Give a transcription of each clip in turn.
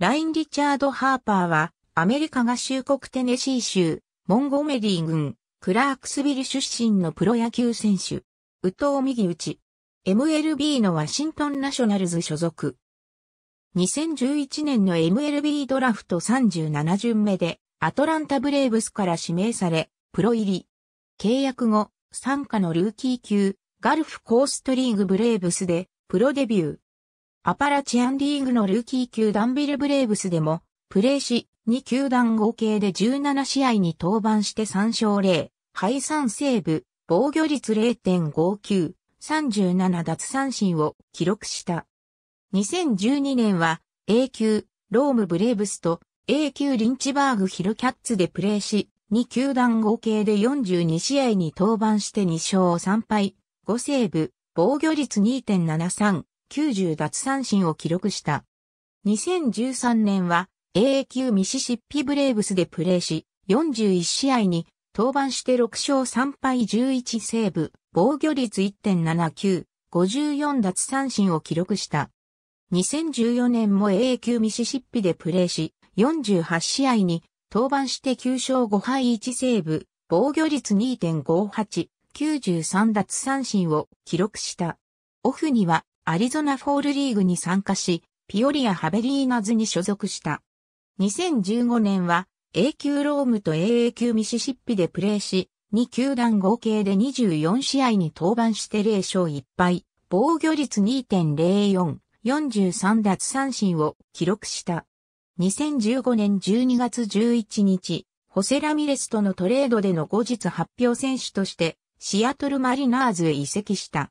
ライン・リチャード・ハーパーは、アメリカ合衆国テネシー州、モンゴメリー郡、クラークスビル出身のプロ野球選手。宇藤右打ち。MLB のワシントンナショナルズ所属。2011年の MLB ドラフト37巡目で、アトランタブレーブスから指名され、プロ入り。契約後、参加のルーキー級、ガルフコーストリーグブレーブスで、プロデビュー。アパラチアンリーグのルーキー級ダンビルブレーブスでも、プレーし、2球団合計で17試合に登板して3勝0、敗3セーブ、防御率0.59、37奪三振を記録した。2012年は A 級ロームブレーブスと A 級リンチバーグヒルキャッツでプレーし、2球団合計で42試合に登板して2勝3敗、5セーブ、防御率2.73、90奪三振を記録した。2013年は AA 級ミシシッピブレーブスでプレーし、41試合に登板して6勝3敗11セーブ、防御率1.79、54奪三振を記録した。2014年も AA 級ミシシッピでプレーし、48試合に登板して9勝5敗1セーブ、防御率2.58、93奪三振を記録した。オフにはアリゾナフォールリーグに参加し、ピオリア・ハベリーナズに所属した。2015年は A 級ロームと AA 級ミシシッピでプレーし、2球団合計で24試合に登板して0勝1敗、防御率2.04、43奪三振を記録した。2015年12月11日、ホセラミレスとのトレードでの後日発表選手として、シアトルマリナーズへ移籍した。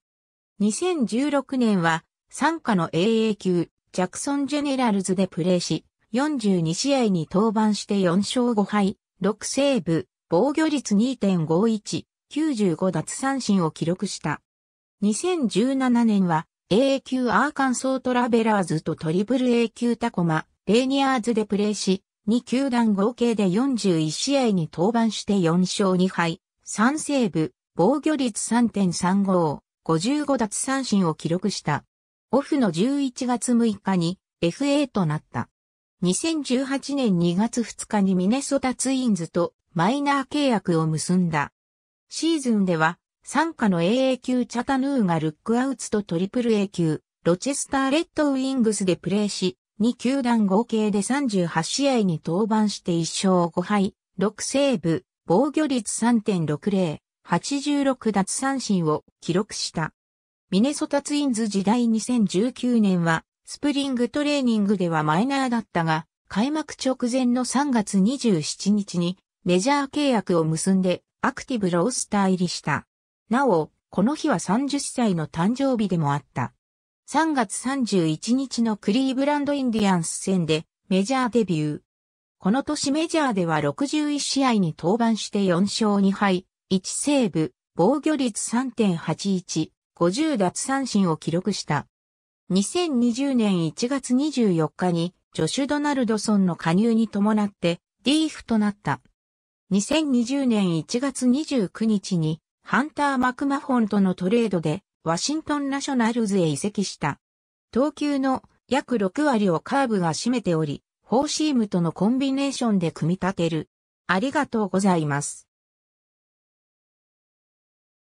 2016年は、参加の AA 級、ジャクソン・ジェネラルズでプレーし、42試合に登板して4勝5敗、6セーブ、防御率2.51、95奪三振を記録した。2017年は、AA 級アーカンソートラベラーズとトリプル A 級タコマ、レーニアーズでプレーし、2球団合計で41試合に登板して4勝2敗、3セーブ、防御率3.35、55奪三振を記録した。オフの11月6日に FA となった。2018年2月2日にミネソタツインズとマイナー契約を結んだ。シーズンでは、参加の AA 級チャタヌーがルックアウツとトリプル A 級、ロチェスターレッドウィングスでプレーし、2球団合計で38試合に登板して1勝5敗、6セーブ、防御率3.60、86奪三振を記録した。ミネソタツインズ時代2019年は、スプリングトレーニングではマイナーだったが、開幕直前の3月27日にメジャー契約を結んでアクティブロースター入りした。なお、この日は30歳の誕生日でもあった。3月31日のクリーブランドインディアンス戦でメジャーデビュー。この年メジャーでは61試合に登板して4勝2敗、1セーブ、防御率3.81、50奪三振を記録した。2020年1月24日にジョシュ・ドナルドソンの加入に伴ってリーフとなった。2020年1月29日にハンター・マクマホンとのトレードでワシントン・ナショナルズへ移籍した。投球の約6割をカーブが占めており、フォーシームとのコンビネーションで組み立てる。ありがとうございます。